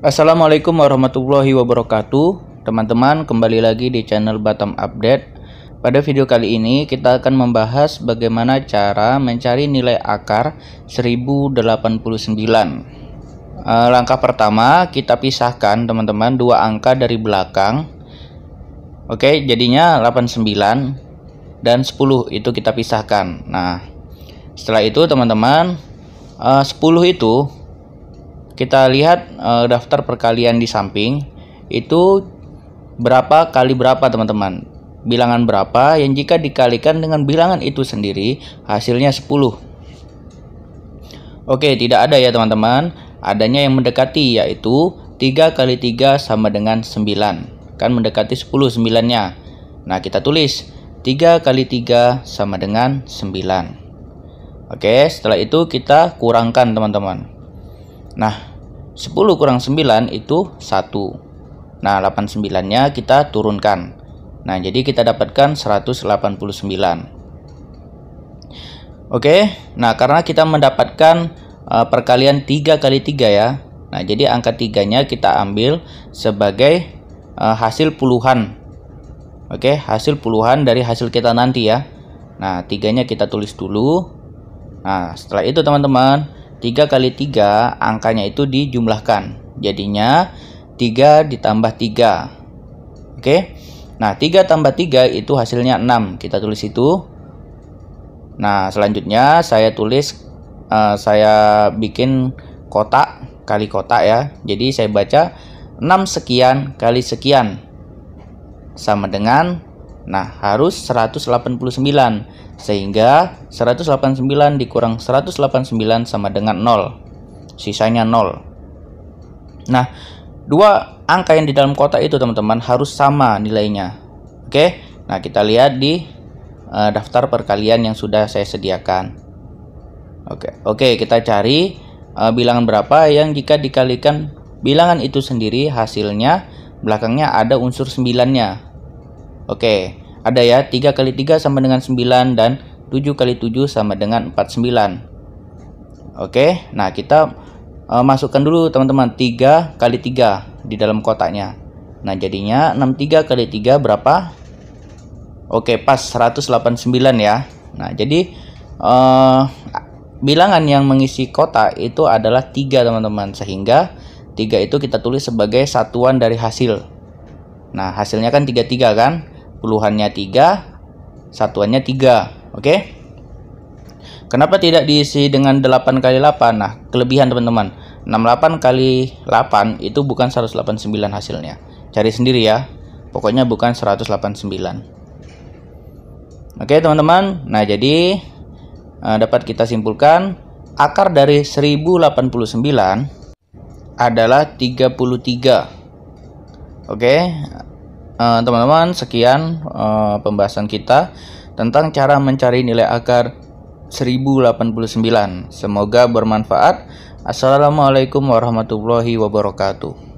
Assalamualaikum warahmatullahi wabarakatuh Teman-teman kembali lagi di channel Batam Update Pada video kali ini kita akan membahas bagaimana cara mencari nilai akar 1089 eh, Langkah pertama kita pisahkan teman-teman dua angka dari belakang Oke jadinya 89 dan 10 itu kita pisahkan Nah setelah itu teman-teman 10 eh, itu kita lihat e, daftar perkalian di samping itu berapa kali berapa teman-teman bilangan berapa yang jika dikalikan dengan bilangan itu sendiri hasilnya 10 Oke tidak ada ya teman-teman adanya yang mendekati yaitu 3 kali 3 sama dengan 9 kan mendekati 10 9 nya Nah kita tulis 3 kali 3 sama dengan 9 Oke setelah itu kita kurangkan teman-teman Nah 10 kurang 9 itu 1. Nah, 89-nya kita turunkan. Nah, jadi kita dapatkan 189. Oke, nah karena kita mendapatkan uh, perkalian 3 kali 3 ya. Nah, jadi angka 3-nya kita ambil sebagai uh, hasil puluhan. Oke, hasil puluhan dari hasil kita nanti ya. Nah, 3 nya kita tulis dulu. Nah, setelah itu teman-teman, 3 kali 3 angkanya itu dijumlahkan. Jadinya 3 ditambah 3. Oke. Nah, 3 tambah 3 itu hasilnya 6. Kita tulis itu. Nah, selanjutnya saya tulis uh, saya bikin kotak kali kotak ya. Jadi saya baca 6 sekian kali sekian sama dengan nah harus 189 sehingga 189 dikurang 189 sama dengan 0. Sisanya 0. Nah, dua angka yang di dalam kotak itu teman-teman harus sama nilainya. Oke. Nah, kita lihat di uh, daftar perkalian yang sudah saya sediakan. Oke. Oke, kita cari uh, bilangan berapa yang jika dikalikan bilangan itu sendiri hasilnya belakangnya ada unsur 9-nya. Oke. Ada ya, 3 kali 3 sama dengan 9 dan 7 kali 7 sama dengan 49. Oke, nah kita uh, masukkan dulu teman-teman 3 kali 3 di dalam kotaknya. Nah jadinya 63 kali 3 berapa? Oke, pas 189 ya. Nah jadi uh, bilangan yang mengisi kotak itu adalah 3 teman-teman. Sehingga 3 itu kita tulis sebagai satuan dari hasil. Nah hasilnya kan 33 kan? puluhannya 3, satuannya 3. Oke. Okay? Kenapa tidak diisi dengan 8 kali 8? Nah, kelebihan teman-teman. 68 kali 8 itu bukan 189 hasilnya. Cari sendiri ya. Pokoknya bukan 189. Oke, teman-teman. Nah, jadi eh, dapat kita simpulkan akar dari 1089 adalah 33. Oke, Eh, teman-teman, sekian uh, pembahasan kita tentang cara mencari nilai akar 1089. Semoga bermanfaat. Assalamualaikum warahmatullahi wabarakatuh.